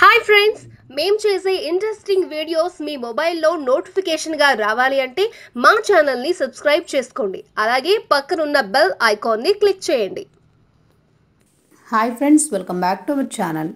hi friends మేం చేసే interesting videos మీ మొబైల్లో నోటిఫికేషన్గా రావాలి అంటే మా ఛానల్ని సబ్స్క్రైబ్ చేసుకోండి అలాగే పక్కనున్న బెల్ ఐకాన్ని క్లిక్ చేయండి hi friends welcome back to our channel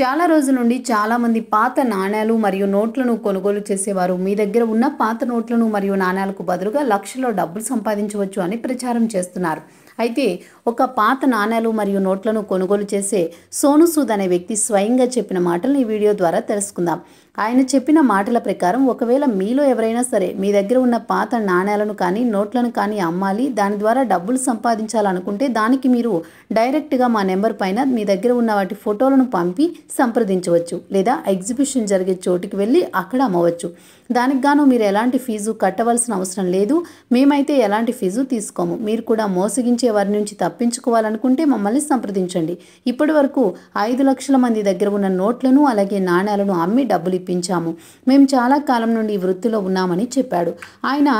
చాలా రోజుల నుండి చాలామంది పాత నాణ్యాలు మరియు నోట్లను కొనుగోలు చేసేవారు మీ దగ్గర ఉన్న పాత నోట్లను మరియు నాణ్యాలకు బదులుగా లక్షలో డబ్బులు సంపాదించవచ్చు అని ప్రచారం చేస్తున్నారు అయితే ఒక పాత నాణేలు మరియు నోట్లను కొనుగోలు చేసే సోను సూద్ అనే వ్యక్తి స్వయంగా చెప్పిన మాటలను ఈ వీడియో ద్వారా తెలుసుకుందాం ఆయన చెప్పిన మాటల ప్రకారం ఒకవేళ మీలో ఎవరైనా సరే మీ దగ్గర ఉన్న పాత నాణేలను కానీ నోట్లను కానీ అమ్మాలి దాని ద్వారా డబ్బులు సంపాదించాలనుకుంటే దానికి మీరు డైరెక్ట్గా మా నెంబర్ పైన మీ దగ్గర ఉన్న వాటి ఫోటోలను పంపి సంప్రదించవచ్చు లేదా ఎగ్జిబిషన్ జరిగే చోటికి వెళ్ళి అక్కడ అమ్మవచ్చు దానికి గాను మీరు ఎలాంటి ఫీజు కట్టవలసిన అవసరం లేదు మేమైతే ఎలాంటి ఫీజు తీసుకోము మీరు కూడా మోసగించి వేధించే వారి నుంచి తప్పించుకోవాలనుకుంటే మమ్మల్ని సంప్రదించండి ఇప్పటి వరకు ఐదు లక్షల మంది దగ్గర ఉన్న నోట్లను అలాగే నాణ్యాలను అమ్మి డబ్బులు ఇప్పించాము మేము చాలా కాలం నుండి ఈ వృత్తిలో ఉన్నామని చెప్పాడు ఆయన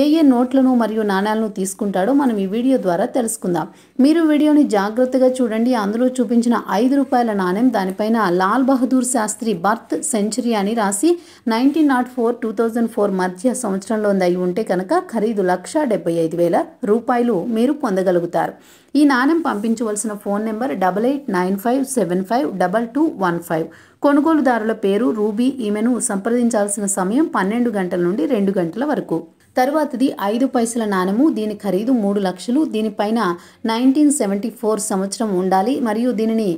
ఏ ఏ నోట్లను మరియు నాణ్యాలను తీసుకుంటాడో మనం ఈ వీడియో ద్వారా తెలుసుకుందాం మీరు వీడియోని జాగ్రత్తగా చూడండి అందులో చూపించిన ఐదు రూపాయల నాణ్యం దానిపైన లాల్ బహదూర్ శాస్త్రి బర్త్ సెంచరీ అని రాసి nineteen naught four two thousand four మధ్య సంవత్సరంలో అయి ఉంటే కనుక ఖరీదు లక్ష డెబ్బై ఐదు వేల రూపాయలు మీరు పొందగలరు పొందగలుగుతారు ఈ నాణ్యం పంపించవలసిన phone number double eight nine five seven five double two one five కొనుగోలుదారుల పేరు రూబీ ఈమెను సంప్రదించాల్సిన సమయం పన్నెండు గంటల నుండి రెండు గంటల వరకు తరువాతది ఐదు పైసల నాణెము దీని ఖరీదు మూడు లక్షలు దీనిపైన నైన్టీన్ సెవెంటీ ఫోర్ సంవత్సరం ఉండాలి మరియు దీనిని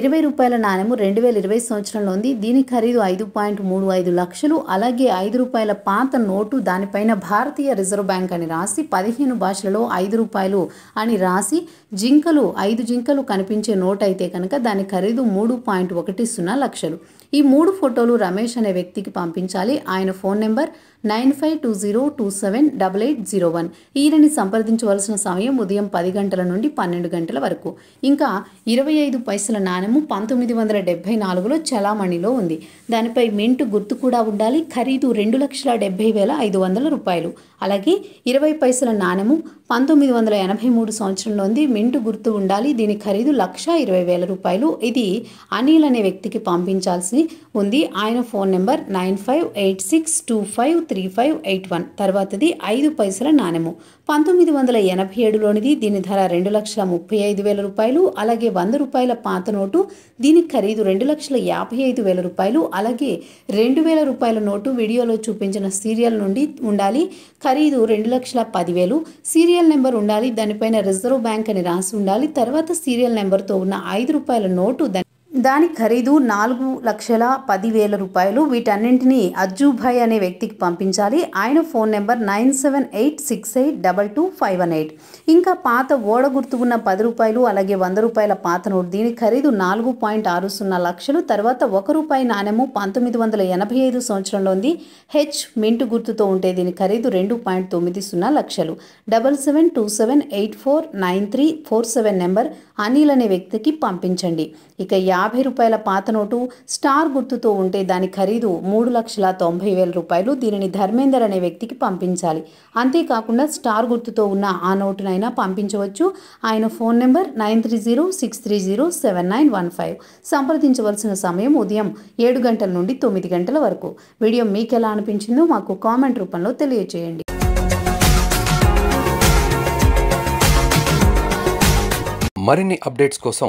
ఇరవై రూపాయల నాణ్యము రెండు వేల ఇరవై సంవత్సరంలో ఉంది దీని ఖరీదు ఐదు పాయింట్ మూడు ఐదు లక్షలు అలాగే ఐదు రూపాయల పాత నోటు దానిపైన భారతీయ రిజర్వ్ బ్యాంక్ అని రాసి పదిహేను భాషలలో ఐదు రూపాయలు అని రాసి జింకలు ఐదు జింకలు కనిపించే నోట్ అయితే కనుక దాని ఖరీదు మూడు పాయింట్ ఒకటి సున్నా లక్షలు ఈ మూడు ఫోటోలు రమేష్ అనే వ్యక్తికి పంపించాలి ఆయన phone number nine five two zero two seven double eight zero one ఈయనని సంప్రదించవలసిన సమయం ఉదయం పది గంటల నుండి పన్నెండు గంటల వరకు ఇంకా ఇరవై ఐదు పైసల నాణ్యము పంతొమ్మిది వందల డెబ్బై నాలుగులో చలామణిలో ఉంది దానిపై మెంటు గుర్తు కూడా ఉండాలి ఖరీదు రెండు లక్షల డెబ్భై వేల ఐదు వందల రూపాయలు అలాగే ఇరవై పైసల నాణ్యము పంతొమ్మిది వందల ఎనభై మూడు సంవత్సరంలోంది మింటు గుర్తు ఉండాలి దీని ఖరీదు లక్ష ఇరవై వేల రూపాయలు ఇది అనిల్ అనే వ్యక్తికి పంపించాల్సి ఉంది ఆయన phone number nine five eight six two five three five eight one తర్వాతది ఐదు పైసల నాణ్యము పంతొమ్మిది వందల ఎనభై ఏడులోనిది దీని ధర రెండు లక్షల ముప్పై ఐదు వేల రూపాయలు అలాగే వంద రూపాయల పాత నోటు దీని ఖరీదు రెండు లక్షల యాభై ఐదు వేల రూపాయలు అలాగే రెండు వేల రూపాయల నోటు వీడియోలో చూపించిన సీరియల్ నుండి ఉండాలి ఖరీదు రెండు లక్షల పదివేలు సీరియల్ నెంబర్ ఉండాలి దానిపైన రిజర్వ్ బ్యాంక్ అని రాసి ఉండాలి తర్వాత సీరియల్ నెంబర్తో ఉన్న ఐదు రూపాయల నోటు దాని ఖరీదు నాలుగు లక్షల పదివేల రూపాయలు వీటన్నింటినీ అజ్జుభాయ్ అనే వ్యక్తికి పంపించాలి ఆయన phone number nine seven eight six eight double two five one eight ఇంకా పాత ఓడ గుర్తు ఉన్న పది రూపాయలు అలాగే వంద రూపాయల పాత నోటు దీని ఖరీదు నాలుగు పాయింట్ ఆరు సున్నా లక్షలు తర్వాత ఒక రూపాయి నాణ్యము పంతొమ్మిది వందల ఎనభై ఐదు సంవత్సరంలో ఉంది హెచ్ మింట్ గుర్తుతో ఉంటే దీని ఖరీదు రెండు పాయింట్ తొమ్మిది సున్నా లక్షలు double seven two seven eight four nine three four seven number Anil అనే వ్యక్తికి పంపించండి ఇక యా యాభై రూపాయల పాత నోటు స్టార్ గుర్తుతో ఉంటే దాని ఖరీదు మూడు లక్షల తొంభై వేల రూపాయలు దీనిని ధర్మేందర్ అనే వ్యక్తికి పంపించాలి అంతేకాకుండా స్టార్ గుర్తుతో ఉన్న ఆ నోటునైనా పంపించవచ్చు ఆయన phone number nine three zero six three zero seven nine one five సంప్రదించవలసిన సమయం ఉదయం ఏడు గంటల నుండి తొమ్మిది గంటల వరకు వీడియో మీకు ఎలా అనిపించిందో మాకు కామెంట్ రూపంలో తెలియజేయండి మరిన్ని అప్డేట్స్ కోసం